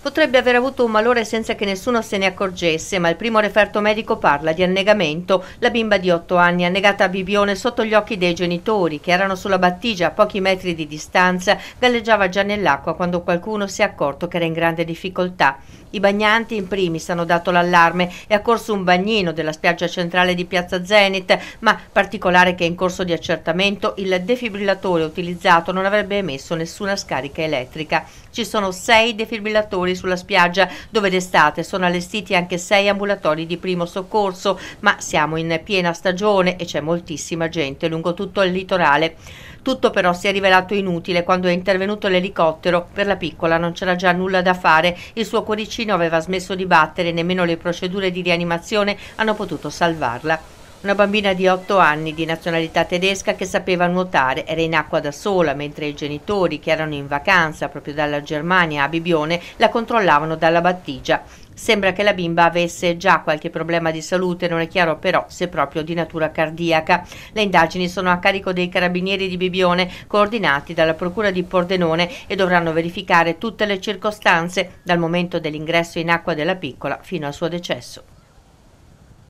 potrebbe aver avuto un malore senza che nessuno se ne accorgesse, ma il primo referto medico parla di annegamento. La bimba di 8 anni annegata a Bibione sotto gli occhi dei genitori, che erano sulla battigia a pochi metri di distanza, galleggiava già nell'acqua quando qualcuno si è accorto che era in grande difficoltà. I bagnanti in primis hanno dato l'allarme, è accorso un bagnino della spiaggia centrale di Piazza Zenit, ma particolare che in corso di accertamento il defibrillatore utilizzato non avrebbe emesso nessuna scarica elettrica. Ci sono sei defibrillatori Napoli sulla spiaggia dove d'estate sono allestiti anche sei ambulatori di primo soccorso, ma siamo in piena stagione e c'è moltissima gente lungo tutto il litorale. Tutto però si è rivelato inutile quando è intervenuto l'elicottero. Per la piccola non c'era già nulla da fare, il suo cuoricino aveva smesso di battere, nemmeno le procedure di rianimazione hanno potuto salvarla. Una bambina di 8 anni di nazionalità tedesca che sapeva nuotare era in acqua da sola mentre i genitori che erano in vacanza proprio dalla Germania a Bibione la controllavano dalla battigia. Sembra che la bimba avesse già qualche problema di salute, non è chiaro però se proprio di natura cardiaca. Le indagini sono a carico dei carabinieri di Bibione, coordinati dalla Procura di Pordenone e dovranno verificare tutte le circostanze dal momento dell'ingresso in acqua della piccola fino al suo decesso.